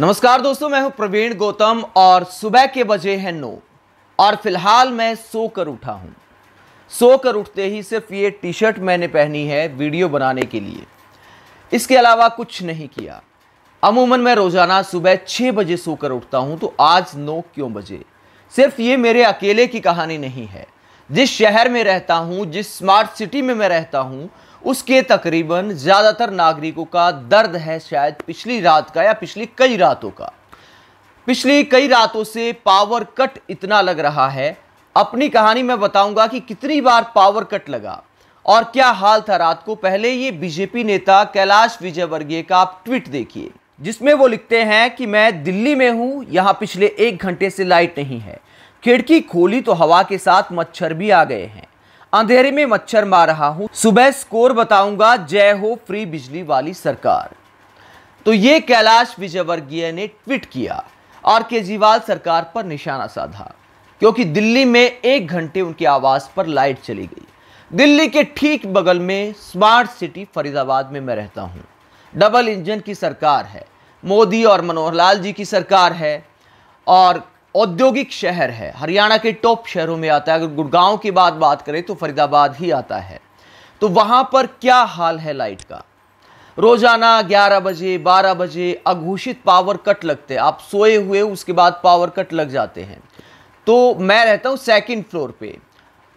नमस्कार दोस्तों मैं हूं प्रवीण गौतम और सुबह के बजे हैं नौ और फिलहाल मैं सो कर उठा हूं सो कर उठते ही सिर्फ ये टी शर्ट मैंने पहनी है वीडियो बनाने के लिए इसके अलावा कुछ नहीं किया अमूमन मैं रोज़ाना सुबह छः बजे सोकर उठता हूं तो आज नौ क्यों बजे सिर्फ ये मेरे अकेले की कहानी नहीं है जिस शहर में रहता हूँ जिस स्मार्ट सिटी में मैं रहता हूँ उसके तकरीबन ज़्यादातर नागरिकों का दर्द है शायद पिछली रात का या पिछली कई रातों का पिछली कई रातों से पावर कट इतना लग रहा है अपनी कहानी मैं बताऊंगा कि कितनी बार पावर कट लगा और क्या हाल था रात को पहले ये बीजेपी नेता कैलाश विजयवर्गीय का आप ट्वीट देखिए जिसमें वो लिखते हैं कि मैं दिल्ली में हूँ यहाँ पिछले एक घंटे से लाइट नहीं है खिड़की खोली तो हवा के साथ मच्छर भी आ गए हैं अंधेरे में मच्छर मार रहा हूं सुबह स्कोर बताऊंगा जय हो फ्री बिजली वाली सरकार तो ये कैलाश विजयवर्गीय ने ट्वीट किया और केजरीवाल सरकार पर निशाना साधा क्योंकि दिल्ली में एक घंटे उनकी आवाज पर लाइट चली गई दिल्ली के ठीक बगल में स्मार्ट सिटी फरीदाबाद में मैं रहता हूं डबल इंजन की सरकार है मोदी और मनोहर लाल जी की सरकार है और औद्योगिक शहर है हरियाणा के टॉप शहरों में आता है अगर गुड़गांव की बात बात करें तो फरीदाबाद ही आता है तो वहां पर क्या हाल है लाइट का रोज़ाना 11 बजे 12 बजे अघोषित पावर कट लगते हैं आप सोए हुए उसके बाद पावर कट लग जाते हैं तो मैं रहता हूँ सेकंड फ्लोर पे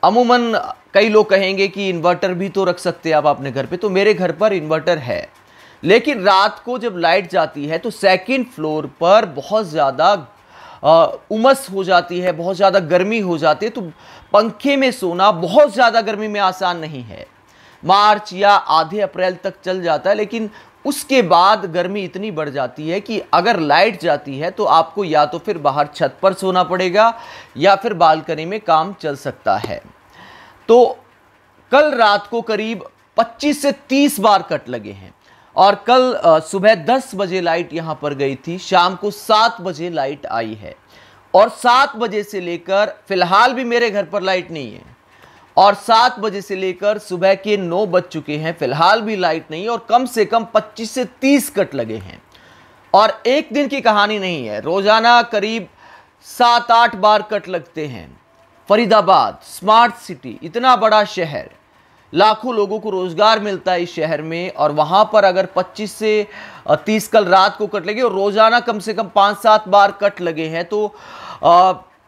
अमूमन कई लोग कहेंगे कि इन्वर्टर भी तो रख सकते हैं आप अपने घर पे तो मेरे घर पर इन्वर्टर है लेकिन रात को जब लाइट जाती है तो सेकंड फ्लोर पर बहुत ज़्यादा उमस हो जाती है बहुत ज़्यादा गर्मी हो जाती है तो पंखे में सोना बहुत ज़्यादा गर्मी में आसान नहीं है मार्च या आधे अप्रैल तक चल जाता है लेकिन उसके बाद गर्मी इतनी बढ़ जाती है कि अगर लाइट जाती है तो आपको या तो फिर बाहर छत पर सोना पड़ेगा या फिर बालकनी में काम चल सकता है तो कल रात को करीब 25 से 30 बार कट लगे हैं और कल सुबह 10 बजे लाइट यहां पर गई थी शाम को 7 बजे लाइट आई है और 7 बजे से लेकर फिलहाल भी मेरे घर पर लाइट नहीं है और 7 बजे से लेकर सुबह के 9 बज चुके हैं फिलहाल भी लाइट नहीं और कम से कम 25 से 30 कट लगे हैं और एक दिन की कहानी नहीं है रोज़ाना करीब सात आठ बार कट लगते हैं फरीदाबाद स्मार्ट सिटी इतना बड़ा शहर लाखों लोगों को रोज़गार मिलता है इस शहर में और वहाँ पर अगर 25 से 30 कल रात को कट लगे और रोज़ाना कम से कम पाँच सात बार कट लगे हैं तो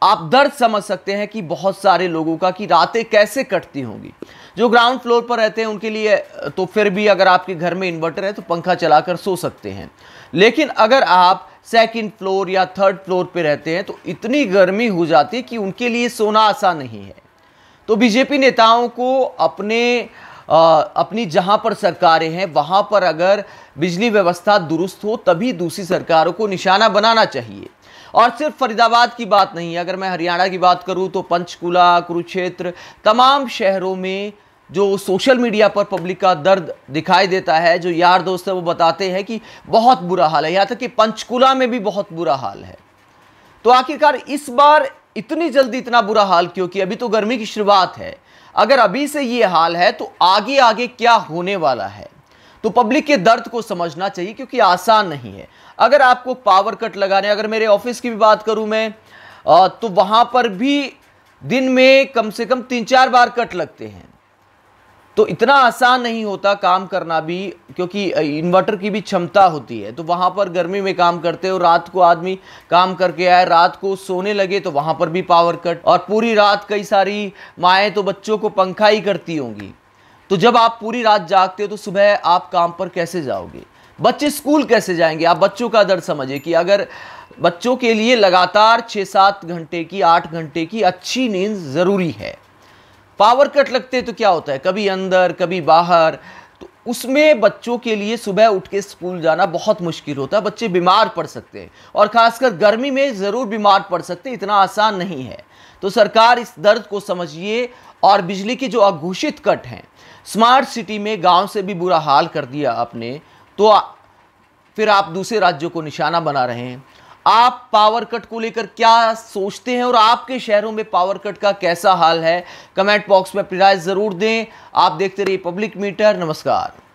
आप दर्द समझ सकते हैं कि बहुत सारे लोगों का कि रातें कैसे कटती होंगी जो ग्राउंड फ्लोर पर रहते हैं उनके लिए तो फिर भी अगर आपके घर में इन्वर्टर है तो पंखा चलाकर सो सकते हैं लेकिन अगर आप सेकंड फ्लोर या थर्ड फ्लोर पे रहते हैं तो इतनी गर्मी हो जाती है कि उनके लिए सोना आसान नहीं है तो बीजेपी नेताओं को अपने आ, अपनी जहां पर सरकारें हैं वहां पर अगर बिजली व्यवस्था दुरुस्त हो तभी दूसरी सरकारों को निशाना बनाना चाहिए और सिर्फ फरीदाबाद की बात नहीं है अगर मैं हरियाणा की बात करूं तो पंचकुला कुरुक्षेत्र तमाम शहरों में जो सोशल मीडिया पर पब्लिक का दर्द दिखाई देता है जो यार दोस्त है वो बताते हैं कि बहुत बुरा हाल है यहाँ तक कि पंचकुला में भी बहुत बुरा हाल है तो आखिरकार इस बार इतनी जल्दी इतना बुरा हाल क्योंकि अभी तो गर्मी की शुरुआत है अगर अभी से ये हाल है तो आगे आगे क्या होने वाला है तो पब्लिक के दर्द को समझना चाहिए क्योंकि आसान नहीं है अगर आपको पावर कट लगाने अगर मेरे ऑफिस की भी बात करूं मैं तो वहां पर भी दिन में कम से कम तीन चार बार कट लगते हैं तो इतना आसान नहीं होता काम करना भी क्योंकि इन्वर्टर की भी क्षमता होती है तो वहाँ पर गर्मी में काम करते हो रात को आदमी काम करके आए रात को सोने लगे तो वहाँ पर भी पावर कट और पूरी रात कई सारी माएँ तो बच्चों को पंखा ही करती होंगी तो जब आप पूरी रात जागते हो तो सुबह आप काम पर कैसे जाओगे बच्चे स्कूल कैसे जाएंगे आप बच्चों का दर्द समझिए कि अगर बच्चों के लिए लगातार छः सात घंटे की आठ घंटे की अच्छी नींद ज़रूरी है पावर कट लगते तो क्या होता है कभी अंदर कभी बाहर तो उसमें बच्चों के लिए सुबह उठ के स्कूल जाना बहुत मुश्किल होता है बच्चे बीमार पड़ सकते हैं और ख़ासकर गर्मी में ज़रूर बीमार पड़ सकते हैं इतना आसान नहीं है तो सरकार इस दर्द को समझिए और बिजली के जो अघोषित कट हैं स्मार्ट सिटी में गांव से भी बुरा हाल कर दिया आपने तो फिर आप दूसरे राज्यों को निशाना बना रहे हैं आप पावर कट को लेकर क्या सोचते हैं और आपके शहरों में पावर कट का कैसा हाल है कमेंट बॉक्स में अपनी राय ज़रूर दें आप देखते रहिए पब्लिक मीटर नमस्कार